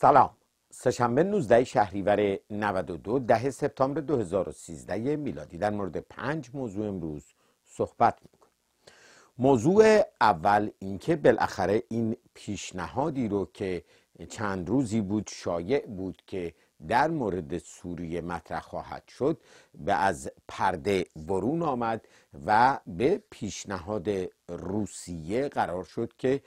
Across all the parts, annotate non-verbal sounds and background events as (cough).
سلام سهشنبه 19 شهریور 92 ده سپتامبر 2013 میلادی در مورد پنج موضوع امروز صحبت میکنیم موضوع اول اینکه بالاخره این پیشنهادی رو که چند روزی بود شایع بود که در مورد سوریه مطرح خواهد شد به از پرده برون آمد و به پیشنهاد روسیه قرار شد که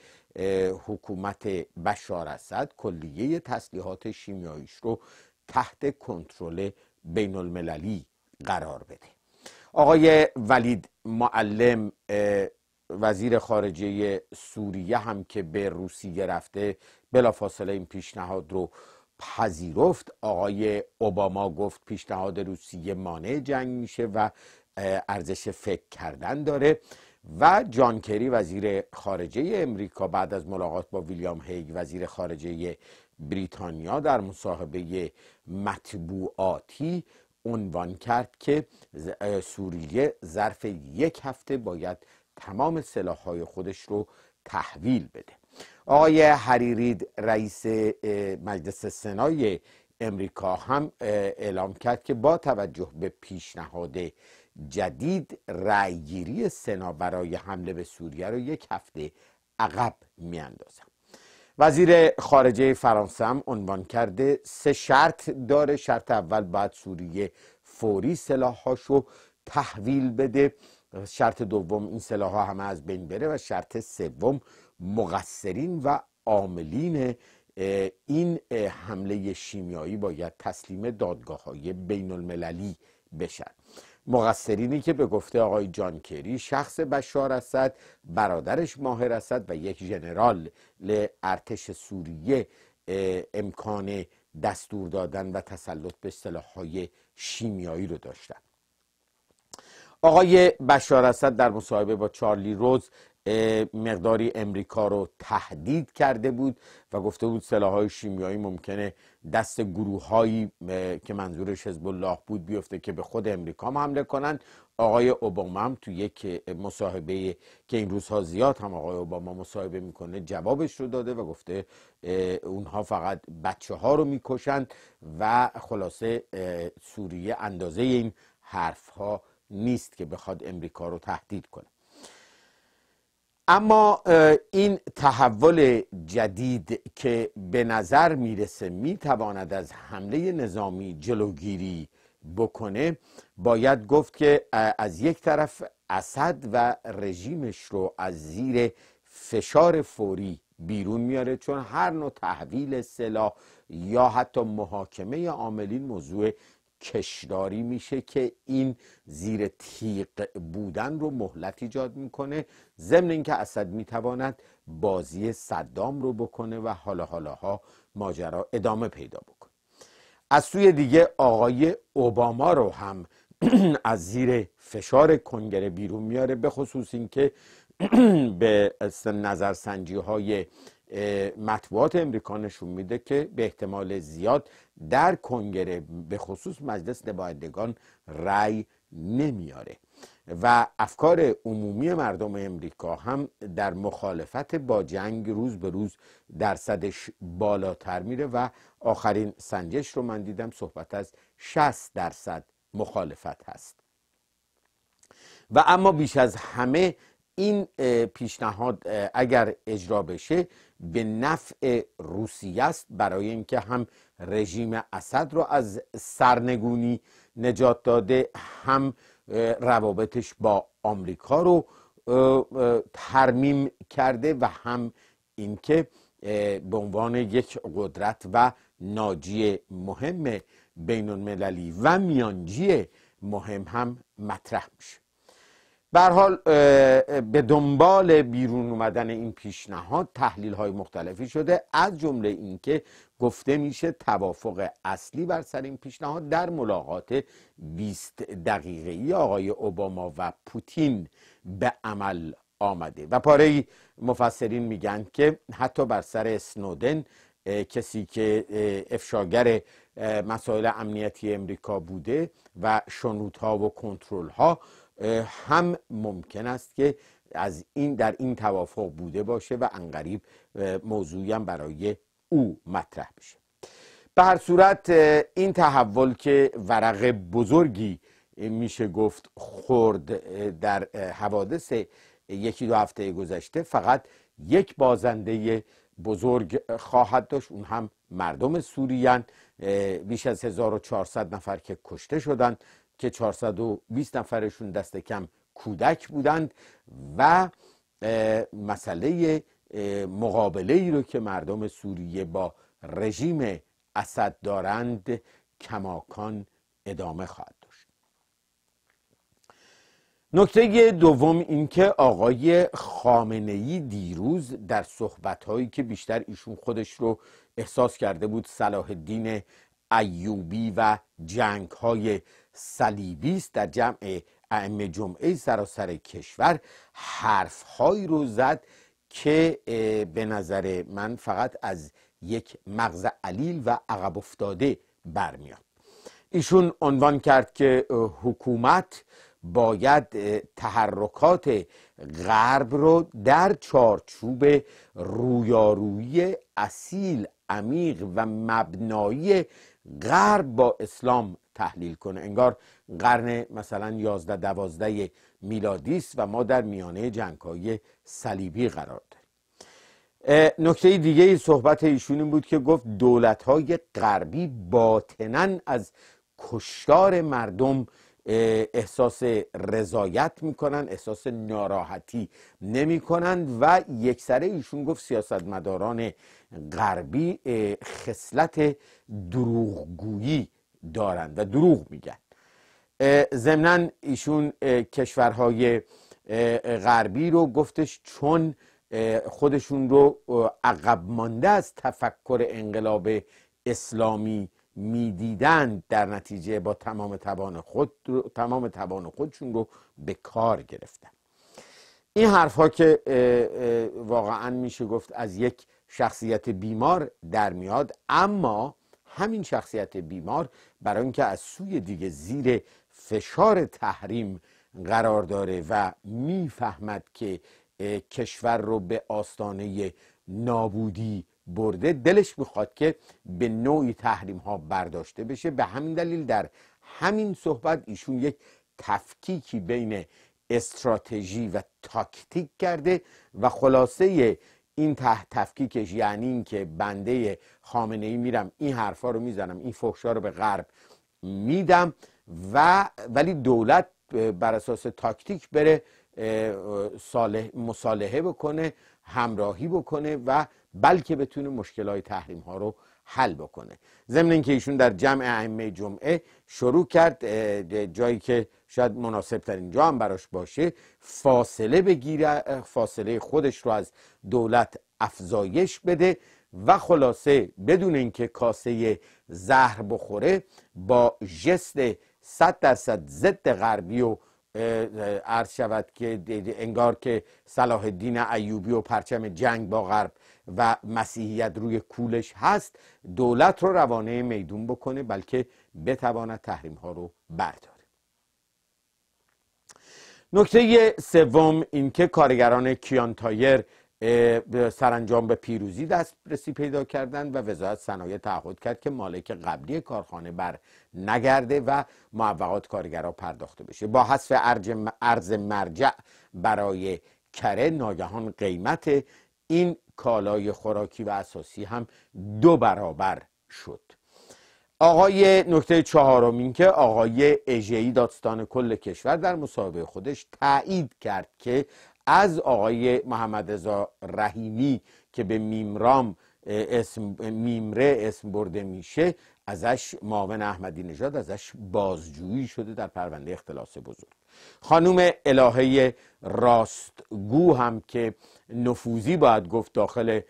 حکومت بشار اسد کلیه تسلیحات شیمیاییش رو تحت کنترل بین المللی قرار بده آقای ولید معلم وزیر خارجه سوریه هم که به روسیه رفته بلافاصله این پیشنهاد رو پذیرفت آقای اوباما گفت پیشنهاد روسیه مانع جنگ میشه و ارزش فکر کردن داره و جان کری وزیر خارجه امریکا بعد از ملاقات با ویلیام هیگ وزیر خارجه بریتانیا در مصاحبه مطبوعاتی عنوان کرد که سوریه ظرف یک هفته باید تمام سلاحهای خودش رو تحویل بده آقای حریرید رئیس مجلس سنای امریکا هم اعلام کرد که با توجه به پیشنهاد جدید رأیگیری سنا برای حمله به سوریه رو یک هفته عقب میاندازم وزیر خارجه فرانسه هم عنوان کرده سه شرط داره شرط اول باید سوریه فوری سلاحاشو تحویل بده شرط دوم این سلاح همه از بین بره و شرط سوم مقصرین و عاملین این حمله شیمیایی باید تسلیم دادگاه های بین المللی بشن مقصرینی که به گفته آقای جان کری شخص بشار اسد برادرش ماهر اسد و یک ژنرال ارتش سوریه امکان دستور دادن و تسلط به های شیمیایی رو داشتن آقای بشار اسد در مصاحبه با چارلی روز مقداری امریکا رو تهدید کرده بود و گفته بود سلاحهای شیمیایی ممکنه دست گروه که منظورش حزب الله بود بیفته که به خود امریکا هم حمله کنند آقای اوباما هم تو یک مصاحبه که این روزها زیاد هم آقای اوباما مصاحبه میکنه جوابش رو داده و گفته اونها فقط بچه ها رو میکشند و خلاصه سوریه اندازه این حرف ها نیست که بخواد امریکا رو تهدید کنه اما این تحول جدید که به نظر میرسه میتواند از حمله نظامی جلوگیری بکنه باید گفت که از یک طرف اسد و رژیمش رو از زیر فشار فوری بیرون میاره چون هر نوع تحویل سلاح یا حتی محاکمه عاملین موضوع کشداری میشه که این زیر تیق بودن رو مهلت ایجاد میکنه ضمن اینکه اسد میتواند بازی صدام رو بکنه و حالا حالاها ماجرا ادامه پیدا بکنه از سوی دیگه آقای اوباما رو هم (clears throat) از زیر فشار کنگره بیرون میاره به خصوص اینکه (clears throat) به نظرسنجی های مطبوعات امریکا نشون میده که به احتمال زیاد در کنگره به خصوص مجلس نمایندگان رأی نمیاره و افکار عمومی مردم امریکا هم در مخالفت با جنگ روز به روز درصدش بالاتر میره و آخرین سنجش رو من دیدم صحبت از 60 درصد مخالفت هست و اما بیش از همه این پیشنهاد اگر اجرا بشه به نفع روسیه است برای اینکه هم رژیم اسد رو از سرنگونی نجات داده هم روابطش با آمریکا رو ترمیم کرده و هم اینکه به عنوان یک قدرت و ناجی مهم بین المللی و میانجی مهم هم مطرح میشه حال به دنبال بیرون اومدن این پیشنهاد تحلیل های مختلفی شده از جمله اینکه گفته میشه توافق اصلی بر سر این پیشنهاد در ملاقات 20 دقیقه ای آقای اوباما و پوتین به عمل آمده و پاره مفسرین میگن که حتی بر سر اسنودن کسی که افشاگر مسائل امنیتی امریکا بوده و شنودها و کنترل ها هم ممکن است که از این در این توافق بوده باشه و انقریب موضوعی هم برای او مطرح بشه به هر صورت این تحول که ورق بزرگی میشه گفت خورد در حوادث یکی دو هفته گذشته فقط یک بازنده بزرگ خواهد داشت اون هم مردم سوریان بیش از 1400 نفر که کشته شدند که 420 نفرشون دست کم کودک بودند و مسئله مقابله ای رو که مردم سوریه با رژیم اسد دارند کماکان ادامه خواهد داشت نکته دوم اینکه آقای خامنه ای دیروز در صحبت هایی که بیشتر ایشون خودش رو احساس کرده بود صلاح دین ایوبی و جنگ های صلیبی در جمع ائمه جمعه سراسر کشور حرف رو زد که به نظر من فقط از یک مغز علیل و عقب افتاده برمیاد ایشون عنوان کرد که حکومت باید تحرکات غرب رو در چارچوب رویارویی اصیل عمیق و مبنایی غرب با اسلام تحلیل کنه انگار قرن مثلا 11 دوازده میلادی است و ما در میانه جنگهای صلیبی قرار داریم نکته دیگه صحبت ایشون این بود که گفت دولت های غربی باطنا از کشتار مردم احساس رضایت میکنن احساس ناراحتی نمیکنند و یکسره ایشون گفت مداران غربی خصلت دروغگویی دارند و دروغ میگن ضمنا ایشون کشورهای غربی رو گفتش چون خودشون رو عقب مانده از تفکر انقلاب اسلامی میدیدند در نتیجه با تمام توان خود تمام توان خودشون رو به کار گرفتن این حرف ها که واقعا میشه گفت از یک شخصیت بیمار در میاد اما همین شخصیت بیمار برای اینکه از سوی دیگه زیر فشار تحریم قرار داره و میفهمد که کشور رو به آستانه نابودی برده دلش میخواد که به نوعی تحریم ها برداشته بشه به همین دلیل در همین صحبت ایشون یک تفکیکی بین استراتژی و تاکتیک کرده و خلاصه این تفکیک تفکیکش یعنی اینکه بنده خامنه ای میرم این حرفا رو میزنم این فحشا رو به غرب میدم و ولی دولت بر اساس تاکتیک بره مصالحه بکنه همراهی بکنه و بلکه بتونه مشکل های تحریم ها رو حل بکنه ضمن اینکه ایشون در جمع ائمه جمعه شروع کرد جایی که شاید مناسب ترین جا هم براش باشه فاصله بگیره فاصله خودش رو از دولت افزایش بده و خلاصه بدون اینکه کاسه زهر بخوره با جست 100 درصد ضد غربی و عرض شود که انگار که صلاح الدین ایوبی و پرچم جنگ با غرب و مسیحیت روی کولش هست دولت رو روانه میدون بکنه بلکه بتواند تحریم ها رو برداره نکته سوم اینکه کارگران کیانتایر سرانجام به پیروزی دسترسی پیدا کردند و وزارت صنایع تعهد کرد که مالک قبلی کارخانه بر نگرده و معوقات کارگرها پرداخته بشه با حذف ارز مرجع برای کره ناگهان قیمت این کالای خوراکی و اساسی هم دو برابر شد آقای نکته چهارم این که آقای اژهی داستان کل کشور در مصاحبه خودش تایید کرد که از آقای محمد رضا رحیمی که به میمرام اسم میمره اسم برده میشه ازش معاون احمدی نژاد ازش بازجویی شده در پرونده اختلاس بزرگ خانوم الهه راستگو هم که نفوذی باید گفت داخل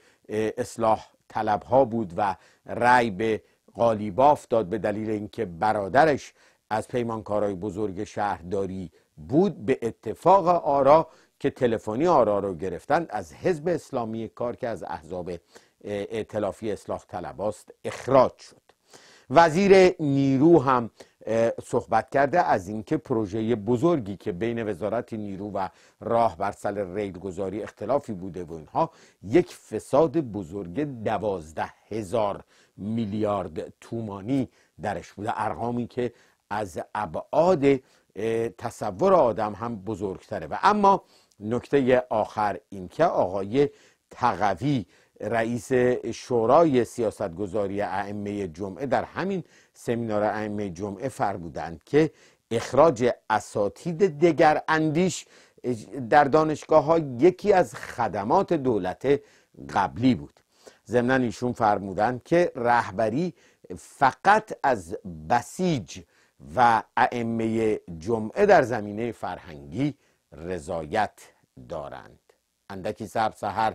اصلاح طلب بود و رأی به قالیباف داد به دلیل اینکه برادرش از پیمانکارای بزرگ شهرداری بود به اتفاق آرا که تلفنی آرا رو گرفتند از حزب اسلامی کار که از احزاب ائتلافی اصلاح طلباست اخراج شد وزیر نیرو هم صحبت کرده از اینکه پروژه بزرگی که بین وزارت نیرو و راه بر سر ریل گذاری اختلافی بوده و اینها یک فساد بزرگ دوازده هزار میلیارد تومانی درش بوده ارقامی که از ابعاد تصور آدم هم بزرگتره و اما نکته آخر اینکه آقای تقوی رئیس شورای سیاستگذاری ائمه جمعه در همین سمینار ائمه جمعه فرمودند که اخراج اساتید دگر اندیش در دانشگاه ها یکی از خدمات دولت قبلی بود ضمنا ایشون فرمودند که رهبری فقط از بسیج و ائمه جمعه در زمینه فرهنگی رضایت دارند اندکی سر سهر